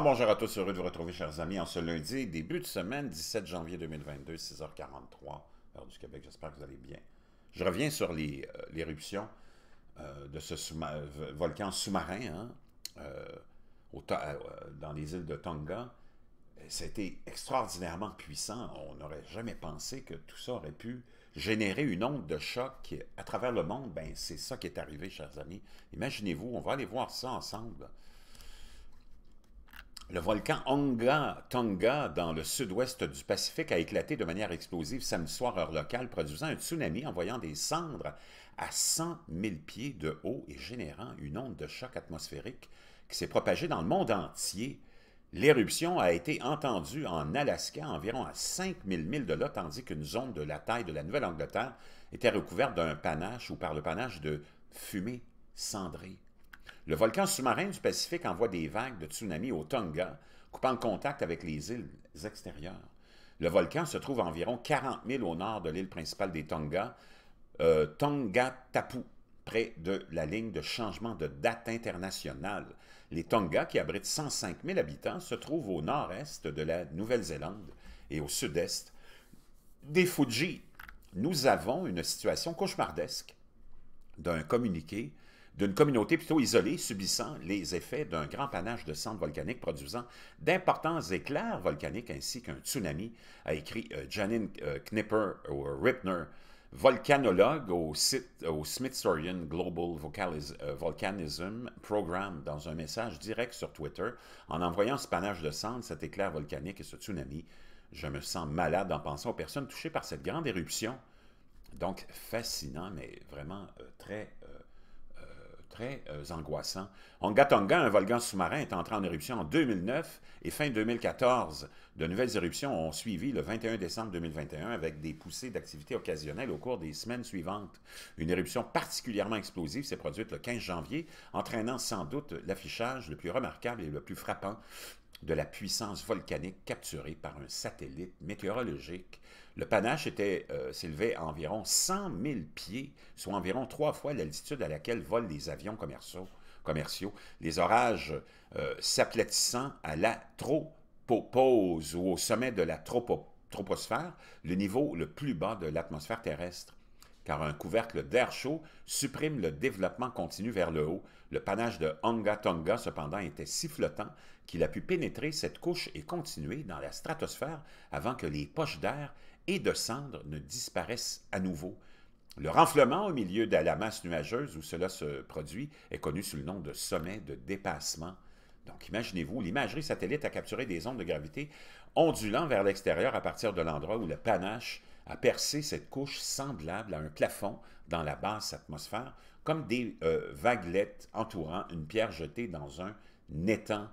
bonjour à tous, heureux de vous retrouver, chers amis, en ce lundi, début de semaine, 17 janvier 2022, 6h43, heure du Québec. J'espère que vous allez bien. Je reviens sur euh, l'éruption euh, de ce volcan sous-marin hein, euh, dans les îles de Tonga. C'était extraordinairement puissant. On n'aurait jamais pensé que tout ça aurait pu générer une onde de choc à travers le monde. Ben, c'est ça qui est arrivé, chers amis. Imaginez-vous, on va aller voir ça ensemble le volcan Onga Tonga, dans le sud-ouest du Pacifique, a éclaté de manière explosive samedi soir heure locale, produisant un tsunami envoyant des cendres à 100 000 pieds de haut et générant une onde de choc atmosphérique qui s'est propagée dans le monde entier. L'éruption a été entendue en Alaska, environ à 5000 milles de là, tandis qu'une zone de la taille de la Nouvelle-Angleterre était recouverte d'un panache ou par le panache de fumée cendrée le volcan sous-marin du Pacifique envoie des vagues de tsunami au Tonga, coupant le contact avec les îles extérieures. Le volcan se trouve à environ 40 000 au nord de l'île principale des Tonga, euh, Tonga Tapu, près de la ligne de changement de date internationale. Les Tonga, qui abritent 105 000 habitants, se trouvent au nord-est de la Nouvelle-Zélande et au sud-est des Fuji. Nous avons une situation cauchemardesque d'un communiqué d'une communauté plutôt isolée subissant les effets d'un grand panache de cendres volcaniques produisant d'importants éclairs volcaniques ainsi qu'un tsunami, a écrit euh, Janine euh, Knipper ou euh, Ripner, volcanologue au, site, au Smithsonian Global Volcanism Program dans un message direct sur Twitter en envoyant ce panache de cendres, cet éclair volcanique et ce tsunami. Je me sens malade en pensant aux personnes touchées par cette grande éruption. Donc fascinant, mais vraiment très très angoissant. Euh, angoissant. Ongatonga, un volcan sous-marin, est entré en éruption en 2009 et fin 2014. De nouvelles éruptions ont suivi le 21 décembre 2021 avec des poussées d'activité occasionnelles au cours des semaines suivantes. Une éruption particulièrement explosive s'est produite le 15 janvier, entraînant sans doute l'affichage le plus remarquable et le plus frappant de la puissance volcanique capturée par un satellite météorologique. Le panache était euh, s'élevait à environ 100 000 pieds, soit environ trois fois l'altitude à laquelle volent les avions commerciaux. Les orages euh, s'aplatissant à la tropopause ou au sommet de la troposphère, le niveau le plus bas de l'atmosphère terrestre car un couvercle d'air chaud supprime le développement continu vers le haut. Le panache de Honga Tonga, cependant, était si flottant qu'il a pu pénétrer cette couche et continuer dans la stratosphère avant que les poches d'air et de cendres ne disparaissent à nouveau. Le renflement au milieu de la masse nuageuse où cela se produit est connu sous le nom de sommet de dépassement. Donc imaginez-vous, l'imagerie satellite a capturé des ondes de gravité ondulant vers l'extérieur à partir de l'endroit où le panache a percer cette couche semblable à un plafond dans la basse atmosphère, comme des euh, vaguelettes entourant une pierre jetée dans un étang.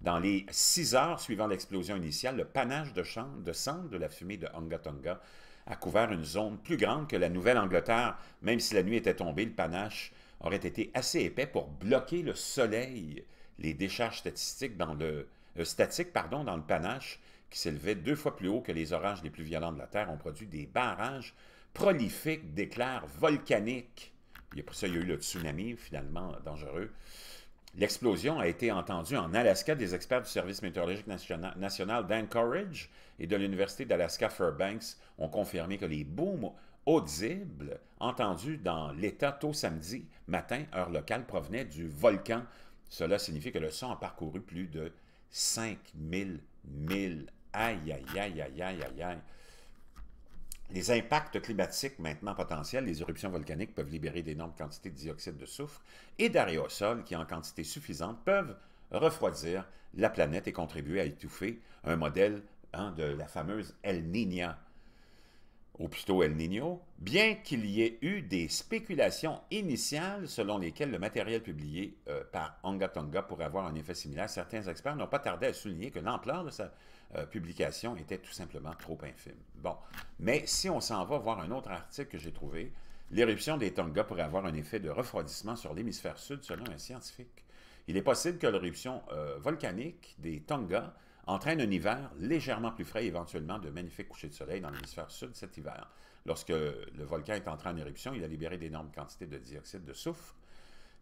Dans les six heures suivant l'explosion initiale, le panache de, de cendres de la fumée de Honga Tonga a couvert une zone plus grande que la Nouvelle-Angleterre. Même si la nuit était tombée, le panache aurait été assez épais pour bloquer le soleil. Les décharges statistiques dans le, euh, statiques pardon, dans le panache qui s'élevaient deux fois plus haut que les orages les plus violents de la Terre, ont produit des barrages prolifiques d'éclairs volcaniques. Il y a pour ça, il y a eu le tsunami, finalement, dangereux. L'explosion a été entendue en Alaska des experts du Service météorologique national d'Anchorage et de l'Université d'Alaska Fairbanks ont confirmé que les booms audibles entendus dans l'État tôt samedi matin, heure locale, provenaient du volcan. Cela signifie que le son a parcouru plus de 5000 milles Aïe, aïe, aïe, aïe, aïe, aïe, Les impacts climatiques maintenant potentiels, les éruptions volcaniques peuvent libérer d'énormes quantités de dioxyde de soufre et d'aérosols qui, en quantité suffisante, peuvent refroidir la planète et contribuer à étouffer un modèle hein, de la fameuse El Niña ou plutôt El Niño, bien qu'il y ait eu des spéculations initiales selon lesquelles le matériel publié euh, par Onga Tonga pourrait avoir un effet similaire, certains experts n'ont pas tardé à souligner que l'ampleur de sa euh, publication était tout simplement trop infime. Bon, mais si on s'en va voir un autre article que j'ai trouvé, l'éruption des Tonga pourrait avoir un effet de refroidissement sur l'hémisphère sud selon un scientifique. Il est possible que l'éruption euh, volcanique des Tonga entraîne un hiver légèrement plus frais, éventuellement de magnifiques couchers de soleil dans l'hémisphère sud cet hiver. Lorsque le volcan est entré en éruption, il a libéré d'énormes quantités de dioxyde de soufre,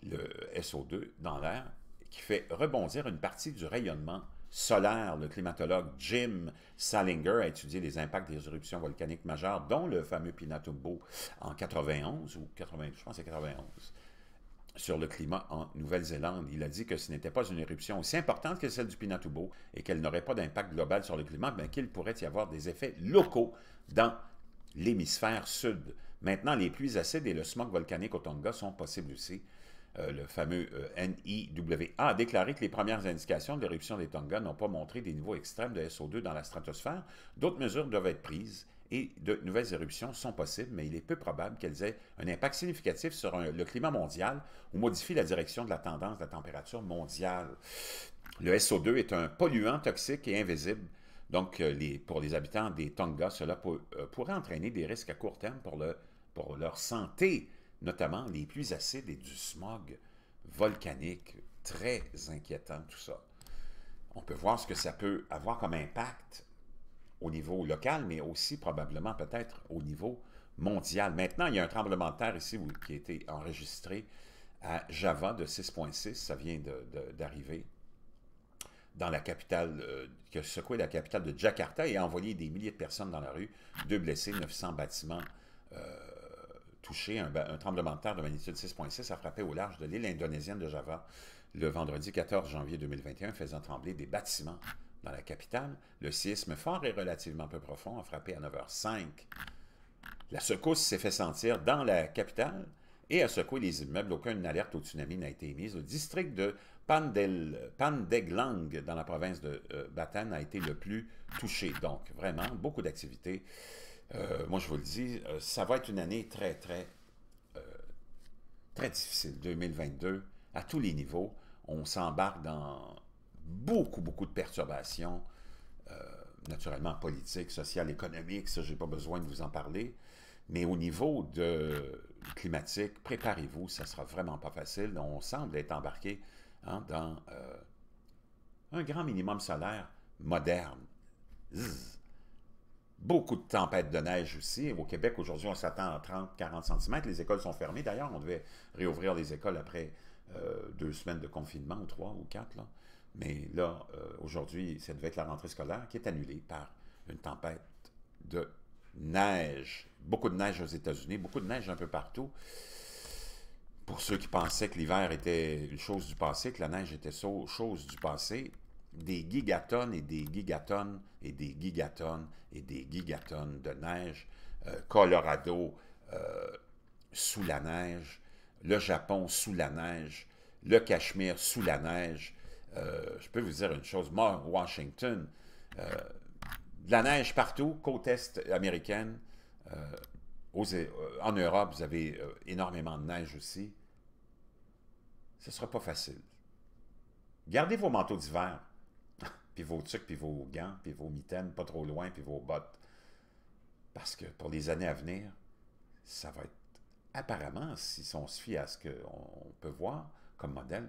le SO2, dans l'air, qui fait rebondir une partie du rayonnement solaire. Le climatologue Jim Salinger a étudié les impacts des éruptions volcaniques majeures, dont le fameux Pinatubo en 91, ou 90, je pense c'est 91, sur le climat en Nouvelle-Zélande. Il a dit que ce n'était pas une éruption aussi importante que celle du Pinatubo et qu'elle n'aurait pas d'impact global sur le climat, mais qu'il pourrait y avoir des effets locaux dans l'hémisphère sud. Maintenant, les pluies acides et le smog volcanique au Tonga sont possibles aussi. Euh, le fameux euh, NIWA a déclaré que les premières indications de l'éruption des Tonga n'ont pas montré des niveaux extrêmes de SO2 dans la stratosphère. D'autres mesures doivent être prises et de nouvelles éruptions sont possibles, mais il est peu probable qu'elles aient un impact significatif sur le climat mondial ou modifient la direction de la tendance de la température mondiale. Le SO2 est un polluant toxique et invisible. Donc, euh, les, pour les habitants des Tonga, cela euh, pourrait entraîner des risques à court terme pour, le, pour leur santé, notamment les pluies acides et du smog volcanique. Très inquiétant tout ça. On peut voir ce que ça peut avoir comme impact au niveau local, mais aussi probablement peut-être au niveau mondial. Maintenant, il y a un tremblement de terre ici qui a été enregistré à Java de 6.6. Ça vient d'arriver dans la capitale, euh, qui a secoué la capitale de Jakarta et a envoyé des milliers de personnes dans la rue, deux blessés, 900 bâtiments euh, touchés. un, tremblement de terre de magnitude 6.6 a frappé au large de l'île indonésienne de Java le vendredi 14 janvier 2021, faisant trembler des bâtiments dans la capitale, le séisme fort et relativement peu profond a frappé à 9h05. La secousse s'est fait sentir dans la capitale et a secoué les immeubles. Aucune alerte au tsunami n'a été émise. Le district de Pandel, Pandeglang, dans la province de euh, a été le plus touché. Donc, vraiment, beaucoup d'activités. Euh, moi, je vous le dis, euh, ça va être une année très, très, euh, très difficile, 2022, à tous les niveaux. On s'embarque dans beaucoup, beaucoup de perturbations, euh, naturellement politiques, sociales, économiques, ça, je n'ai pas besoin de vous en parler. Mais au niveau climatique, préparez-vous, ça ne sera vraiment pas facile. On semble être embarqué hein, dans euh, un grand minimum solaire moderne. Beaucoup de tempêtes de neige aussi. Au Québec, aujourd'hui, on s'attend à 30-40 cm. Les écoles sont fermées. D'ailleurs, on devait réouvrir les écoles après euh, deux semaines de confinement, ou trois ou quatre. Mais là, euh, aujourd'hui, ça devait être la rentrée scolaire qui est annulée par une tempête de neige. Beaucoup de neige aux États-Unis, beaucoup de neige un peu partout. Pour ceux qui pensaient que l'hiver était une chose du passé, que la neige était chose du passé, des gigatonnes et des gigatonnes et des gigatonnes et des gigatonnes de neige. Euh, Colorado euh, sous la neige, le Japon sous la neige, le Cachemire sous la neige, euh, je peux vous dire une chose, moi, Washington, euh, de la neige partout, côte est américaine. Euh, aux, en Europe, vous avez énormément de neige aussi. Ce ne sera pas facile. Gardez vos manteaux d'hiver, puis vos tucs, puis vos gants, puis vos mitaines, pas trop loin, puis vos bottes. Parce que pour les années à venir, ça va être apparemment, si on se fie à ce qu'on peut voir comme modèle,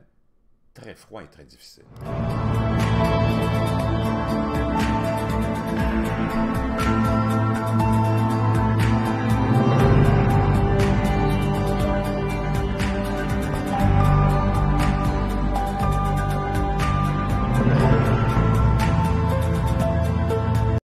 très froid et très difficile.